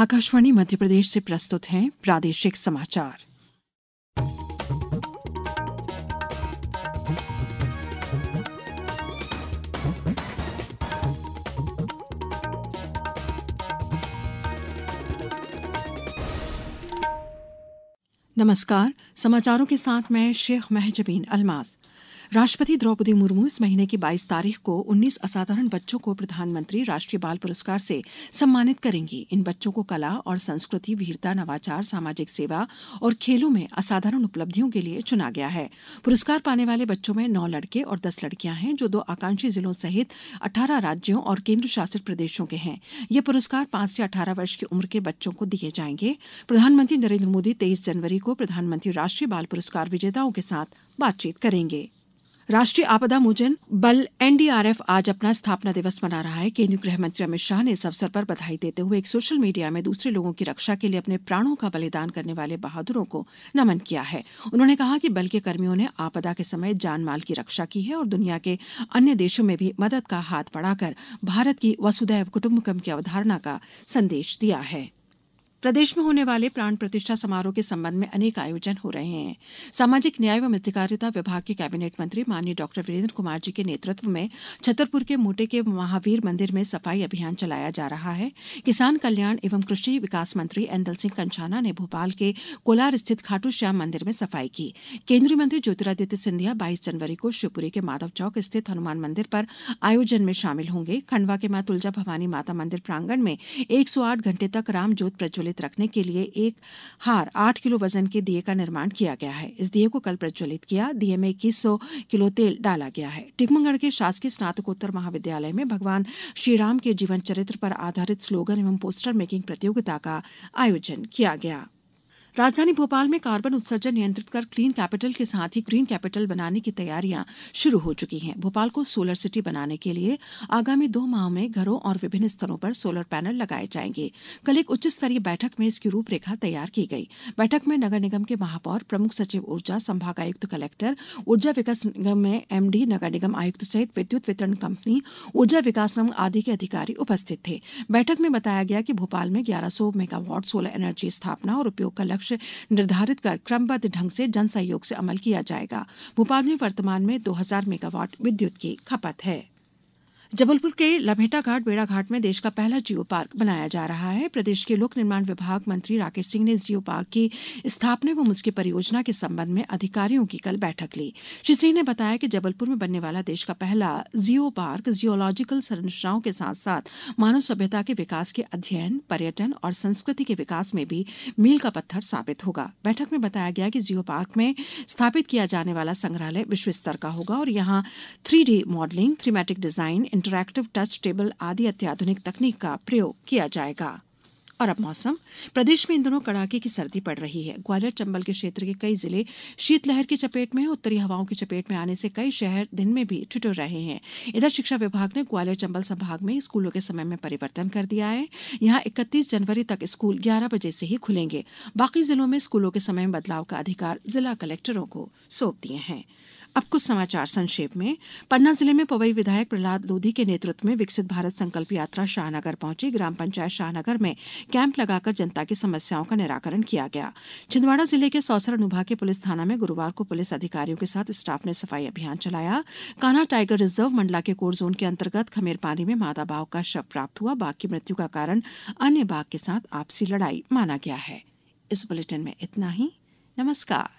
आकाशवाणी मध्यप्रदेश से प्रस्तुत हैं प्रादेशिक समाचार नमस्कार समाचारों के साथ मैं शेख महजबीन अलमास राष्ट्रपति द्रौपदी मुर्मू इस महीने की 22 तारीख को 19 असाधारण बच्चों को प्रधानमंत्री राष्ट्रीय बाल पुरस्कार से सम्मानित करेंगी इन बच्चों को कला और संस्कृति वीरता नवाचार सामाजिक सेवा और खेलों में असाधारण उपलब्धियों के लिए चुना गया है पुरस्कार पाने वाले बच्चों में नौ लड़के और दस लड़कियां हैं जो दो आकांक्षी जिलों सहित अठारह राज्यों और केंद्र शासित प्रदेशों के हैं ये पुरस्कार पांच से अठारह वर्ष की उम्र के बच्चों को दिए जाएंगे प्रधानमंत्री नरेन्द्र मोदी तेईस जनवरी को प्रधानमंत्री राष्ट्रीय बाल पुरस्कार विजेताओं के साथ बातचीत करेंगे राष्ट्रीय आपदा मोचन बल एनडीआरएफ आज अपना स्थापना दिवस मना रहा है केंद्रीय गृह मंत्री अमित शाह ने इस अवसर पर बधाई देते हुए एक सोशल मीडिया में दूसरे लोगों की रक्षा के लिए अपने प्राणों का बलिदान करने वाले बहादुरों को नमन किया है उन्होंने कहा कि बल के कर्मियों ने आपदा के समय जान माल की रक्षा की है और दुनिया के अन्य देशों में भी मदद का हाथ बढ़ाकर भारत की वसुदैव कुटुम्बकम की अवधारणा का संदेश दिया है प्रदेश में होने वाले प्राण प्रतिष्ठा समारोह के संबंध में अनेक आयोजन हो रहे हैं सामाजिक न्याय एवं अधिकारिता विभाग के कैबिनेट मंत्री माननीय डॉक्टर वीरेंद्र कुमार जी के नेतृत्व में छतरपुर के मोटे के महावीर मंदिर में सफाई अभियान चलाया जा रहा है किसान कल्याण एवं कृषि विकास मंत्री एंदल सिंह कंछाना ने भोपाल के कोलार स्थित खाटू श्याम मंदिर में सफाई की केंद्रीय मंत्री ज्योतिरादित्य सिंधिया बाईस जनवरी को शिवपुरी के माधव चौक स्थित हनुमान मंदिर पर आयोजन में शामिल होंगे खंडवा के मां तुलजा भवानी माता मंदिर प्रांगण में एक घंटे तक राम ज्योत प्रज्वलित सुरक्षित रखने के लिए एक हार आठ किलो वजन के दिए का निर्माण किया गया है इस दिए को कल प्रज्वलित किया दिए में इक्कीस सौ किलो तेल डाला गया है टिकमगढ़ के शासकीय स्नातकोत्तर महाविद्यालय में भगवान श्रीराम के जीवन चरित्र पर आधारित स्लोगन एवं पोस्टर मेकिंग प्रतियोगिता का आयोजन किया गया राजधानी भोपाल में कार्बन उत्सर्जन नियंत्रित कर क्लीन कैपिटल के साथ ही ग्रीन कैपिटल बनाने की तैयारियां शुरू हो चुकी हैं भोपाल को सोलर सिटी बनाने के लिए आगामी दो माह में घरों और विभिन्न स्तरों पर सोलर पैनल लगाए जाएंगे कल एक उच्च स्तरीय बैठक में इसकी रूपरेखा तैयार की गई बैठक में नगर निगम के महापौर प्रमुख सचिव ऊर्जा संभागायुक्त कलेक्टर ऊर्जा विकास निगम में एमडी नगर निगम आयुक्त सहित विद्युत वितरण कंपनी ऊर्जा विकास निगम आदि के अधिकारी उपस्थित थे बैठक में बताया गया कि भोपाल में ग्यारह मेगावाट सोलर एनर्जी स्थापना और उपयोग का लक्ष्य लक्ष्य निर्धारित कर क्रमबद्ध ढंग से जन सहयोग से अमल किया जाएगा भोपाल में वर्तमान में 2000 मेगावाट विद्युत की खपत है जबलपुर के लभेटा घाट बेड़ाघाट में देश का पहला जियो पार्क बनाया जा रहा है प्रदेश के लोक निर्माण विभाग मंत्री राकेश सिंह ने इस जियो पार्क की स्थापना एवं उसकी परियोजना के संबंध में अधिकारियों की कल बैठक ली श्री सिंह ने बताया कि जबलपुर में बनने वाला देश का पहला जियो पार्क जियोलॉजिकल संरचनाओं के साथ साथ मानव सभ्यता के विकास के अध्ययन पर्यटन और संस्कृति के विकास में भी मील का पत्थर साबित होगा बैठक में बताया गया कि जियो पार्क में स्थापित किया जाने वाला संग्रहालय विश्व स्तर का होगा और यहाँ थ्री मॉडलिंग थ्रीमेटिक डिजाइन इंटरैक्टिव टच टेबल आदि अत्याधुनिक तकनीक का प्रयोग किया जाएगा और अब मौसम प्रदेश में इन दिनों कड़ाके की सर्दी पड़ रही है ग्वालियर चंबल के क्षेत्र के कई जिले शीतलहर की चपेट में उत्तरी हवाओं की चपेट में आने से कई शहर दिन में भी ठिठुर रहे हैं इधर शिक्षा विभाग ने ग्वालियर चंबल संभाग में स्कूलों के समय में परिवर्तन कर दिया है यहां इकतीस जनवरी तक स्कूल ग्यारह बजे से ही खुलेंगे बाकी जिलों में स्कूलों के समय में बदलाव का अधिकार जिला कलेक्टरों को सौंप दिए हैं अब कुछ समाचार संक्षेप में पन्ना जिले में पवई विधायक प्रहलाद लोधी के नेतृत्व में विकसित भारत संकल्प यात्रा शाहनगर पहुंची ग्राम पंचायत शाहनगर में कैंप लगाकर जनता की समस्याओं का निराकरण किया गया छिंदवाड़ा जिले के सौसर अनुभा के पुलिस थाना में गुरुवार को पुलिस अधिकारियों के साथ स्टाफ ने सफाई अभियान चलाया कान्हा टाइगर रिजर्व मंडला के कोर जोन के अंतर्गत खमेर में मादा बाघ का शव प्राप्त हुआ बाघ की मृत्यु का कारण अन्य बाघ के साथ आपसी लड़ाई माना गया है इस बुलेटिन में इतना ही नमस्कार